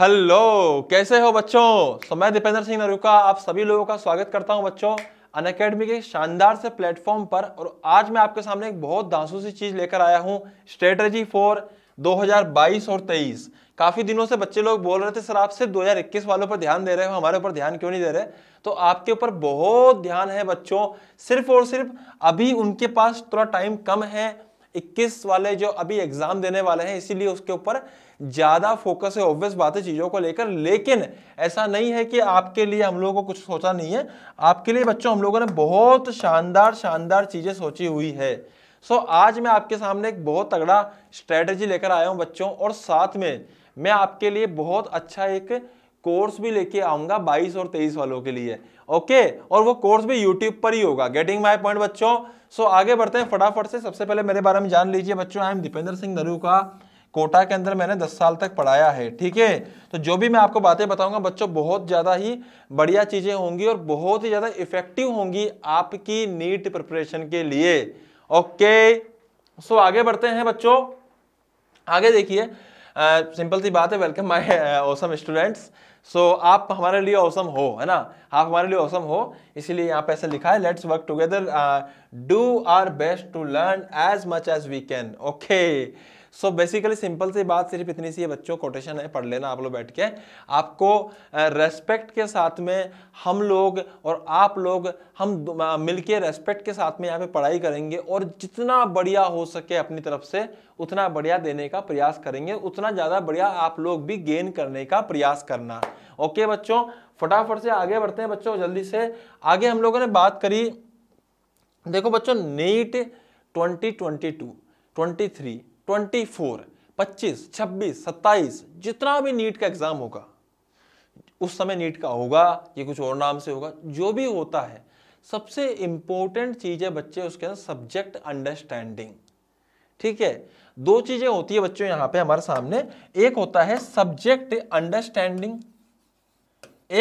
hello कैसे हो बच्चों सो मैं दीपेंद्र सिंह नरुका आप सभी लोगों का स्वागत करता हूं बच्चों अन अकेडमी के शानदार से प्लेटफॉर्म पर और आज मैं आपके सामने एक बहुत दांसू सी चीज लेकर आया हूं स्ट्रेटजी फॉर 2022 और 23 काफी दिनों से बच्चे लोग बोल रहे थे सर आप सिर्फ 2021 वालों पर ध्यान दे रहे हो हमारे ऊपर ध्यान क्यों नहीं दे रहे तो आपके ऊपर बहुत ध्यान है बच्चों सिर्फ और सिर्फ अभी उनके पास थोड़ा टाइम कम है 21 वाले जो अभी एग्जाम देने वाले हैं इसीलिए उसके ऊपर ज्यादा फोकस है ऑब्वियस बात है चीजों को लेकर लेकिन ऐसा नहीं है कि आपके लिए हम लोगों को कुछ सोचा नहीं है आपके लिए बच्चों हम लोगों ने बहुत शानदार शानदार चीजें सोची हुई है सो so, आज मैं आपके सामने एक बहुत तगड़ा स्ट्रेटजी लेकर आया हूं बच्चों और साथ में मैं आपके लिए बहुत अच्छा एक कोर्स भी लेके आऊंगा 22 और 23 वालों के लिए ओके और वो कोर्स भी यूट्यूब पर ही होगा गेटिंग माई पॉइंट बच्चों सो आगे बढ़ते हैं फटाफट से सबसे पहले मेरे बारे में जान लीजिए बच्चों आई एम दीपेंद्र सिंह नरू का कोटा के अंदर मैंने 10 साल तक पढ़ाया है ठीक है तो जो भी मैं आपको बातें बताऊंगा बच्चों बहुत ज़्यादा ही बढ़िया चीज़ें होंगी और बहुत ही ज़्यादा इफेक्टिव होंगी आपकी नीट प्रिपरेशन के लिए ओके सो आगे बढ़ते हैं बच्चों आगे देखिए सिंपल सी बात है welcome my awesome students so आप हमारे लिए औसम हो है ना आप हमारे लिए औसम हो इसीलिए यहाँ पे ऐसे लिखा है let's work together do our best to learn as much as we can okay so basically simple सी बात सिर्फ इतनी सी है बच्चों कोटेशन है पढ़ लेना आप लोग बैठ के आपको रेस्पेक्ट के साथ में हम लोग और आप लोग हम मिलके रेस्पेक्ट के साथ में यहाँ पे पढ़ाई करेंगे और जितना बढ़िया हो सके अपनी तरफ से उतना बढ़िया देने का प्रयास करेंगे उतना ज़्यादा बढ़िया आप लोग भी गेन करने का प्रयास करना ओके बच्चों फटाफट से आगे बढ़ते हैं बच्चों जल्दी से आगे हम लोगों ने बात करी देखो बच्चों NEET twenty three twenty four पच्चीस छब्बीस सत्ताईस जितना भी नीट का एग्ज़ाम होगा उस समय नीट का होगा ये कुछ और नाम से होगा जो भी होता है सबसे इंपॉर्टेंट चीज़ है बच्चे उसके अंदर सब्जेक्ट अंडरस्टैंडिंग ठीक है दो चीज़ें होती है बच्चों यहां पे हमारे सामने एक होता है सब्जेक्ट अंडरस्टैंडिंग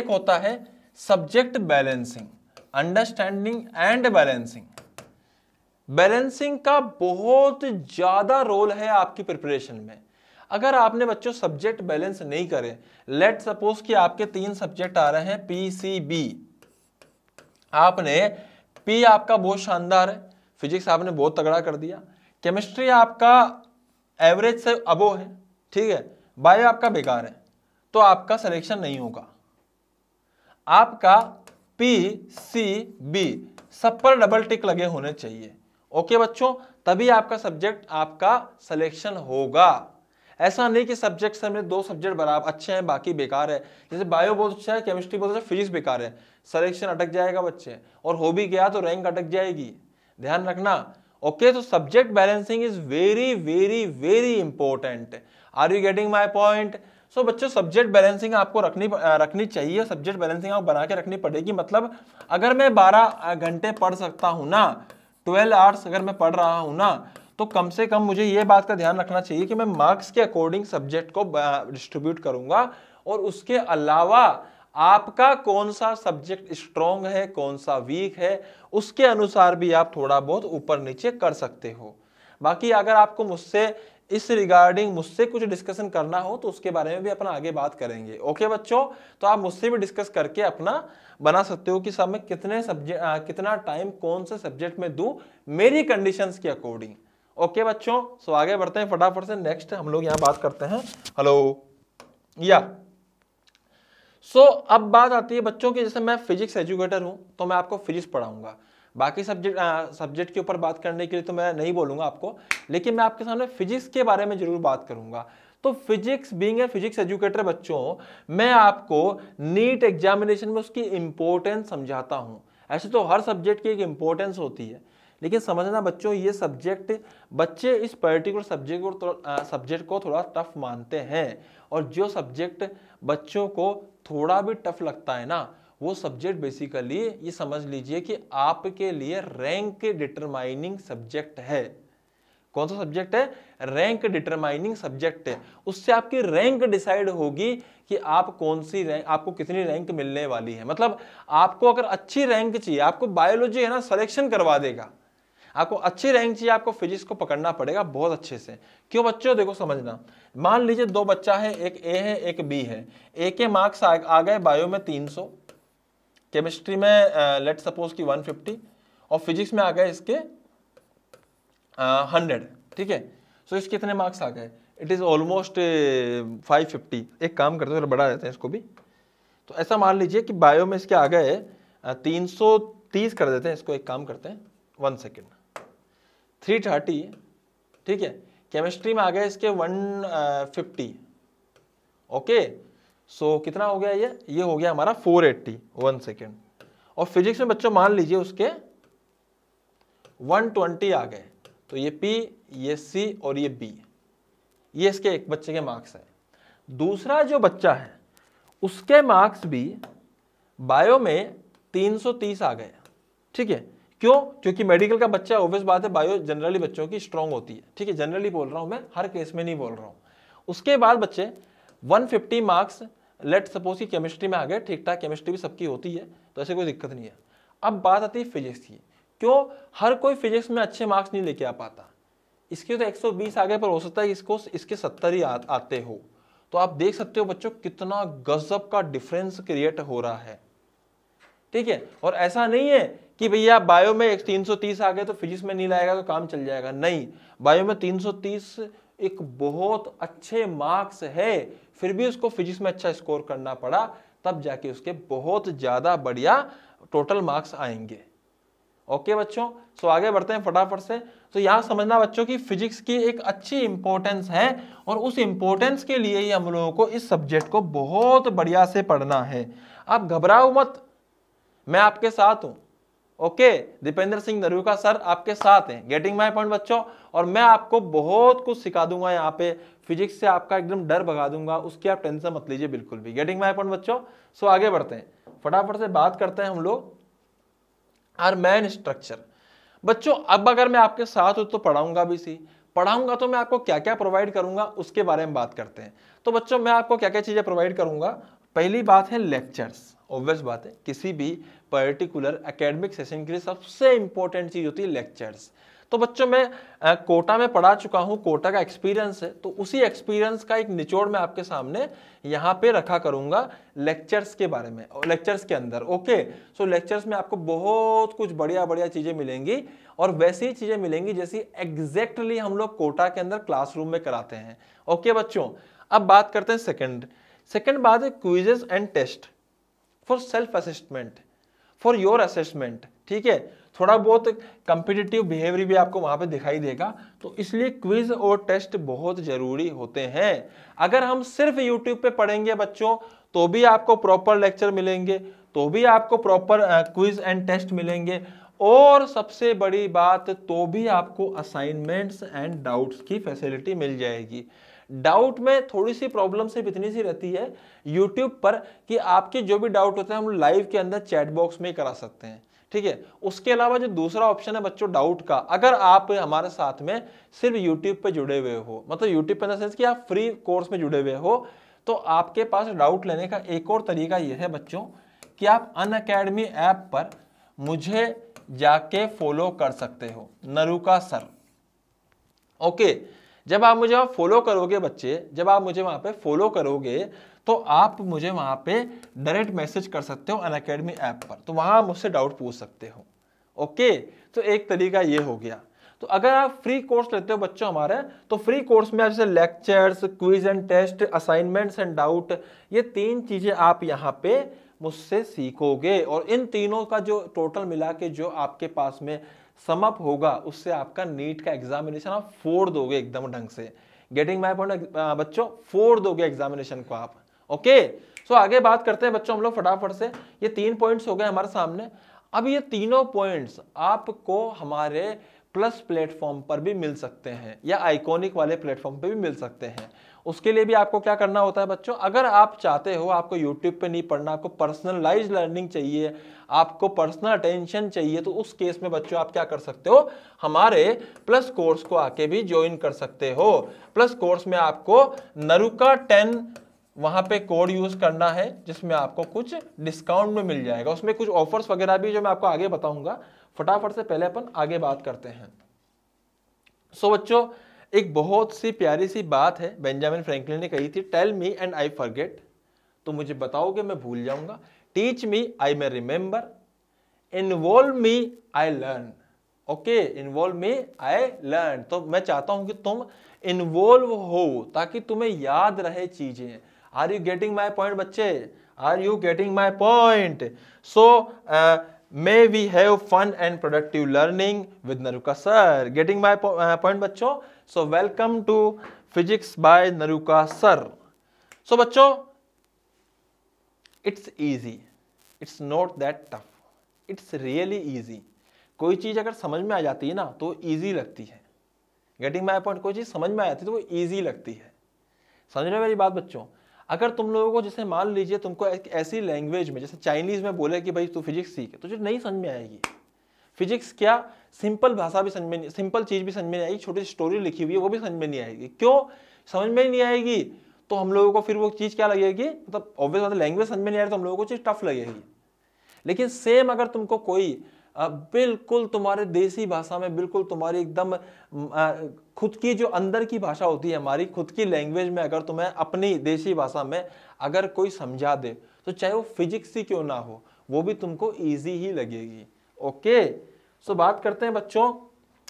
एक होता है subject balancing understanding and balancing balancing का बहुत ज़्यादा रोल है आपकी प्रिपरेशन में अगर आपने बच्चों सब्जेक्ट बैलेंस नहीं करे लेट सपोज कि आपके तीन सब्जेक्ट आ रहे हैं पी सी बी आपने पी आपका बहुत शानदार है फिजिक्स आपने बहुत तगड़ा कर दिया केमिस्ट्री आपका एवरेज से अबो है ठीक है बायो आपका बेकार है तो आपका सिलेक्शन नहीं होगा आपका पी सी बी सब पर डबल टिक लगे होने चाहिए ओके बच्चों तभी आपका सब्जेक्ट आपका सिलेक्शन होगा ऐसा नहीं कि सब्जेक्ट से हमने दो सब्जेक्ट बराबर अच्छे हैं बाकी बेकार है जैसे बायो बहुत अच्छा है केमिस्ट्री बहुत अच्छा फिजिक्स बेकार है सिलेक्शन अटक जाएगा बच्चे और हो भी गया तो रैंक अटक जाएगी ध्यान रखना ओके तो subject balancing is very very very important are you getting my point so बच्चों सब्जेक्ट बैलेंसिंग आपको रखनी रखनी चाहिए सब्जेक्ट बैलेंसिंग आपको बना के रखनी पड़ेगी मतलब अगर मैं बारह घंटे पढ़ सकता हूँ ना ट्वेल्व आवर्स अगर मैं पढ़ रहा हूँ ना तो कम से कम मुझे ये बात का ध्यान रखना चाहिए कि मैं मार्क्स के अकॉर्डिंग सब्जेक्ट को डिस्ट्रीब्यूट करूंगा और उसके अलावा आपका कौन सा सब्जेक्ट स्ट्रॉन्ग है कौन सा वीक है उसके अनुसार भी आप थोड़ा बहुत ऊपर नीचे कर सकते हो बाकी अगर आपको मुझसे इस रिगार्डिंग मुझसे कुछ डिस्कशन करना हो तो उसके बारे में भी अपना आगे बात करेंगे ओके बच्चों तो आप मुझसे भी डिस्कस करके अपना बना सकते हो कि सब मैं कितने सब्जेक्ट कितना टाइम कौन से सब्जेक्ट में दूं मेरी कंडीशंस के अकॉर्डिंग ओके बच्चों सो आगे बढ़ते हैं फटाफट से नेक्स्ट हम लोग यहाँ बात करते हैं हेलो या सो so, अब बात आती है बच्चों की जैसे मैं फिजिक्स एजुकेटर हूँ तो मैं आपको फिजिक्स पढ़ाऊंगा बाकी सब्जेक्ट सब्जेक्ट के ऊपर बात करने के लिए तो मैं नहीं बोलूँगा आपको लेकिन मैं आपके सामने फिजिक्स के बारे में ज़रूर बात करूँगा तो physics being a physics educator बच्चों मैं आपको नीट एग्जामिनेशन में उसकी इम्पोर्टेंस समझाता हूँ ऐसे तो हर सब्जेक्ट की एक इम्पोर्टेंस होती है लेकिन समझना बच्चों ये सब्जेक्ट बच्चे इस पर्टिकुलर सब्जेक्ट को सब्जेक्ट को थोड़ा टफ मानते हैं और जो सब्जेक्ट बच्चों को थोड़ा भी टफ लगता है ना वो सब्जेक्ट बेसिकली ये समझ लीजिए कि आपके लिए रैंक डिटरमाइनिंग सब्जेक्ट है कौन सा सब्जेक्ट है रैंक डिटरमाइनिंग सब्जेक्ट है उससे आपकी रैंक डिसाइड होगी कि आप कौन सी रैंक आपको कितनी रैंक मिलने वाली है मतलब आपको अगर अच्छी रैंक चाहिए आपको बायोलॉजी है ना सिलेक्शन करवा देगा आपको अच्छी रैंक चाहिए आपको फिजिक्स को पकड़ना पड़ेगा बहुत अच्छे से क्यों बच्चों देखो समझना मान लीजिए दो बच्चा है एक ए है एक बी है ए के मार्क्स आ, गए बायो में 300 केमिस्ट्री में लेट uh, सपोज की 150 और फिजिक्स में आ गए इसके uh, 100 ठीक है सो इसके कितने मार्क्स आ गए इट इज़ ऑलमोस्ट 550 एक काम करते हैं थोड़ा बढ़ा देते हैं इसको भी तो ऐसा मान लीजिए कि बायो में इसके आ गए uh, तीन सौ कर देते हैं इसको एक काम करते हैं वन सेकेंड थ्री थर्टी ठीक है केमिस्ट्री में आ गए इसके one fifty okay so so, कितना हो गया ये ये हो गया हमारा 480 एट्टी वन सेकेंड और फिजिक्स में बच्चों मान लीजिए उसके 120 आ गए तो ये P ये C और ये B ये इसके एक बच्चे के मार्क्स हैं दूसरा जो बच्चा है उसके मार्क्स भी बायो में 330 आ गए ठीक है क्यों क्योंकि मेडिकल का बच्चा ऑब्वियस बात है बायो जनरली बच्चों की स्ट्रांग होती है ठीक है जनरली बोल रहा हूं मैं हर केस में नहीं बोल रहा हूं उसके बाद बच्चे 150 मार्क्स लेट सपोज कि केमिस्ट्री में आ गए ठीक ठाक केमिस्ट्री भी सबकी होती है तो ऐसे कोई दिक्कत नहीं है अब बात आती है फिजिक्स की क्यों हर कोई फिजिक्स में अच्छे मार्क्स नहीं लेके आ पाता इसके तो 120 आ गए पर हो सकता है इसको इसके 70 ही आ, आते हो तो आप देख सकते हो बच्चों कितना गजब का डिफरेंस क्रिएट हो रहा है ठीक है और ऐसा नहीं है कि भैया बायो में एक 330 आ गए तो फिजिक्स में नहीं लाएगा तो काम चल जाएगा नहीं बायो में 330 एक बहुत अच्छे मार्क्स है फिर भी उसको फिजिक्स में अच्छा स्कोर करना पड़ा तब जाके उसके बहुत ज़्यादा बढ़िया टोटल मार्क्स आएंगे ओके बच्चों सो आगे बढ़ते हैं फटाफट से तो यहाँ समझना बच्चों की फिजिक्स की एक अच्छी इंपॉर्टेंस है और उस इंपॉर्टेंस के लिए ही हम लोगों को इस सब्जेक्ट को बहुत बढ़िया से पढ़ना है आप घबराओ मत मैं आपके साथ हूँ ओके दीपेंद्र सिंह नरूका सर आपके साथ हैं गेटिंग माय पॉइंट बच्चों और मैं आपको बहुत कुछ सिखा दूंगा यहाँ पे फिजिक्स से आपका एकदम डर भगा दूंगा उसकी आप टेंशन मत लीजिए बिल्कुल भी गेटिंग माई पॉइंट बच्चों सो आगे बढ़ते हैं फटाफट से बात करते हैं हम लोग आर मैन स्ट्रक्चर बच्चों अब अगर मैं आपके साथ हूं तो पढ़ाऊंगा भी सी पढ़ाऊंगा तो मैं आपको क्या क्या प्रोवाइड करूंगा उसके बारे में बात करते हैं तो बच्चों मैं आपको क्या क्या चीज़ें प्रोवाइड करूंगा पहली बात है लेक्चर्स ऑब्वियस बात है किसी भी पर्टिकुलर एकेडमिक सेशन के लिए सबसे इंपॉर्टेंट चीज़ होती है लेक्चर्स तो बच्चों मैं कोटा में पढ़ा चुका हूँ कोटा का एक्सपीरियंस है तो उसी एक्सपीरियंस का एक निचोड़ मैं आपके सामने यहाँ पे रखा करूँगा लेक्चर्स के बारे में लेक्चर्स के अंदर ओके सो लेक्चर्स में आपको बहुत कुछ बढ़िया बढ़िया चीज़ें मिलेंगी और वैसी चीज़ें मिलेंगी जैसी एग्जैक्टली हम लोग कोटा के अंदर क्लासरूम में कराते हैं ओके बच्चों अब बात करते हैं सेकेंड सेकेंड बात है quizzes and test for self assessment for your assessment ठीक है थोड़ा बहुत कंपिटिटिव बिहेवियर भी आपको वहाँ पे दिखाई देगा तो इसलिए क्विज और टेस्ट बहुत ज़रूरी होते हैं अगर हम सिर्फ यूट्यूब पे पढ़ेंगे बच्चों तो भी आपको प्रॉपर लेक्चर मिलेंगे तो भी आपको प्रॉपर क्विज एंड टेस्ट मिलेंगे और सबसे बड़ी बात तो भी आपको असाइनमेंट्स एंड डाउट्स की फैसिलिटी मिल जाएगी डाउट में थोड़ी सी प्रॉब्लम सिर्फ इतनी सी रहती है यूट्यूब पर कि आपके जो भी डाउट होते हैं हम लाइव के अंदर चैट बॉक्स में करा सकते हैं ठीक है उसके अलावा जो दूसरा ऑप्शन है बच्चों डाउट का अगर आप हमारे साथ में सिर्फ यूट्यूब पे जुड़े हुए हो मतलब यूट्यूब पर सेंस कि आप फ्री कोर्स में जुड़े हुए हो तो आपके पास डाउट लेने का एक और तरीका यह है बच्चों कि आप अन अकेडमी ऐप पर मुझे जाके फॉलो कर सकते हो नरुका सर ओके जब आप मुझे फॉलो करोगे बच्चे जब आप मुझे वहां पे फॉलो करोगे तो आप मुझे वहाँ पे डायरेक्ट मैसेज कर सकते हो अन अकेडमी ऐप पर तो वहाँ मुझसे डाउट पूछ सकते हो ओके तो एक तरीका ये हो गया तो अगर आप फ्री कोर्स लेते हो बच्चों हमारे तो फ्री कोर्स में आप जैसे lectures quiz and test assignments and doubt ये तीन चीज़ें आप यहाँ पे मुझसे सीखोगे और इन तीनों का जो टोटल मिला के जो आपके पास में समअप होगा उससे आपका नीट का एग्जामिनेशन आप फोड़ दोगे एकदम ढंग से गेटिंग माई पॉइंट बच्चों फोड़ दोगे एग्जामिनेशन को आप ओके सो आगे बात करते हैं बच्चों हम लोग फटाफट से ये तीन पॉइंट्स हो गए हमारे सामने अब ये तीनों पॉइंट्स आपको हमारे प्लस प्लेटफॉर्म पर भी मिल सकते हैं या आइकॉनिक वाले प्लेटफॉर्म पर भी मिल सकते हैं उसके लिए भी आपको क्या करना होता है बच्चों अगर आप चाहते हो आपको यूट्यूब पे नहीं पढ़ना आपको पर्सनलाइज लर्निंग चाहिए आपको पर्सनल अटेंशन चाहिए तो उस केस में बच्चों आप क्या कर सकते हो हमारे प्लस कोर्स को आके भी ज्वाइन कर सकते हो प्लस कोर्स में आपको नरुका टेन वहाँ पे कोड यूज़ करना है जिसमें आपको कुछ डिस्काउंट में मिल जाएगा उसमें कुछ ऑफर्स वगैरह भी जो मैं आपको आगे बताऊंगा फटाफट से पहले अपन आगे बात करते हैं सो so, बच्चों एक बहुत सी प्यारी सी बात है बेंजामिन फ्रैंकलिन ने कही थी tell me and I forget तो मुझे बताओगे मैं भूल जाऊंगा teach me I may remember involve me I learn okay involve me I learn तो मैं चाहता हूं कि तुम इन्वॉल्व हो ताकि तुम्हें याद रहे चीजें are you getting my point बच्चे are you getting my point so may we have fun and productive learning with Naruka sir getting my point बच्चों so welcome to physics by Naruka sir so बच्चों it's easy it's not that tough it's really easy कोई चीज़ अगर समझ में आ जाती है ना तो ईजी लगती है गेटिंग माई पॉइंट कोई चीज़ समझ में आ जाती है तो वो ईजी लगती है समझ रहे मेरी बात बच्चों अगर तुम लोगों को जैसे मान लीजिए तुमको एक ऐसी लैंग्वेज में जैसे चाइनीज में बोले कि भाई तू फिजिक्स सीख तुझे नहीं समझ में आएगी फिजिक्स क्या सिंपल भाषा भी समझ में नहीं सिंपल चीज़ भी समझ में नहीं आएगी छोटी स्टोरी लिखी हुई है वो भी समझ में नहीं आएगी क्यों समझ में ही नहीं आएगी तो हम लोगों को फिर वो चीज़ क्या लगेगी मतलब ऑब्वियस बात लैंग्वेज समझ में नहीं आ रही तो हम लोगों को चीज़ टफ लगेगी लेकिन सेम अगर तुमको कोई बिल्कुल तुम्हारे देसी भाषा में बिल्कुल तुम्हारी एकदम खुद की जो अंदर की भाषा होती है हमारी खुद की लैंग्वेज में अगर तुम्हें अपनी देसी भाषा में अगर कोई समझा दे तो चाहे वो फिजिक्स ही क्यों ना हो वो भी तुमको ईजी ही लगेगी ओके सो बात करते हैं बच्चों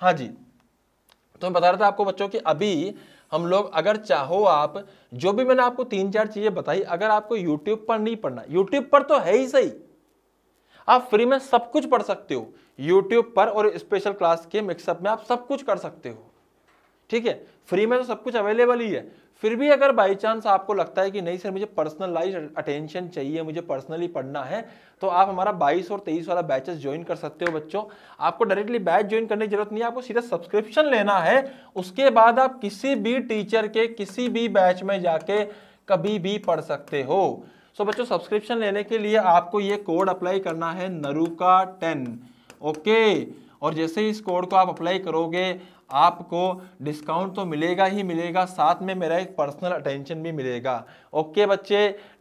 हाँ जी तो मैं बता रहा था आपको बच्चों कि अभी हम लोग अगर चाहो आप जो भी मैंने आपको तीन चार चीज़ें बताई अगर आपको यूट्यूब पर नहीं पढ़ना यूट्यूब पर तो है ही सही आप फ्री में सब कुछ पढ़ सकते हो यूट्यूब पर और स्पेशल क्लास के मिक्सअप में आप सब कुछ कर सकते हो ठीक है फ्री में तो सब कुछ अवेलेबल ही है फिर भी अगर बाई चांस आपको लगता है कि नहीं सर मुझे पर्सनलाइज अटेंशन चाहिए मुझे पर्सनली पढ़ना है तो आप हमारा 22 और 23 वाला बैचेस ज्वाइन कर सकते हो बच्चों आपको डायरेक्टली बैच ज्वाइन करने की जरूरत नहीं है आपको सीधा सब्सक्रिप्शन लेना है उसके बाद आप किसी भी टीचर के किसी भी बैच में जाके कभी भी पढ़ सकते हो सो बच्चों सब्सक्रिप्शन लेने के लिए आपको ये कोड अप्लाई करना है नरुका टेन ओके और जैसे ही इस कोड को आप अप्लाई करोगे आपको डिस्काउंट तो मिलेगा ही मिलेगा साथ में मेरा एक पर्सनल अटेंशन भी मिलेगा ओके बच्चे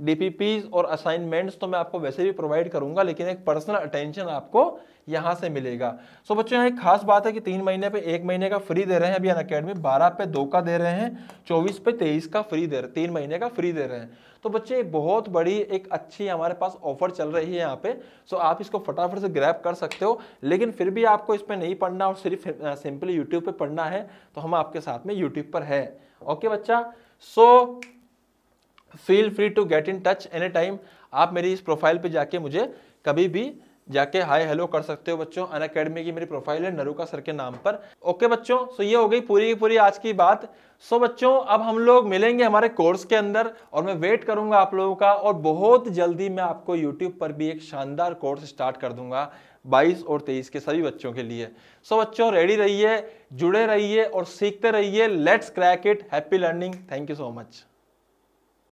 डीपीपीज और असाइनमेंट्स तो मैं आपको वैसे भी प्रोवाइड करूंगा लेकिन एक पर्सनल अटेंशन आपको यहाँ से मिलेगा सो बच्चों यहाँ एक खास बात है कि तीन महीने पे एक महीने का फ्री दे रहे हैं अभी अन अकेडमी बारह पे दो का दे रहे हैं चौबीस पे तेईस का फ्री दे रहे तीन महीने का फ्री दे रहे हैं तो बच्चे बहुत बड़ी एक अच्छी हमारे पास ऑफर चल रही है यहाँ पे सो आप इसको फटाफट से ग्रैप कर सकते हो लेकिन फिर भी आपको इस पर नहीं पढ़ना और सिर्फ सिंपली यूट्यूब पर पढ़ना है तो हम आपके साथ में यूट्यूब पर है ओके बच्चा so feel free to get in touch any time आप मेरी इस प्रोफाइल पे जाके मुझे कभी भी जाके हाय हेलो कर सकते हो बच्चों अन अकेडमी की मेरी प्रोफाइल है नरुका सर के नाम पर ओके बच्चों सो ये हो गई पूरी की पूरी आज की बात सो बच्चों अब हम लोग मिलेंगे हमारे कोर्स के अंदर और मैं वेट करूंगा आप लोगों का और बहुत जल्दी मैं आपको यूट्यूब पर भी एक शानदार कोर्स स्टार्ट कर दूंगा 22 और 23 के सभी बच्चों के लिए सो बच्चों रेडी रहिए जुड़े रहिए और सीखते रहिए let's crack it happy learning thank you so much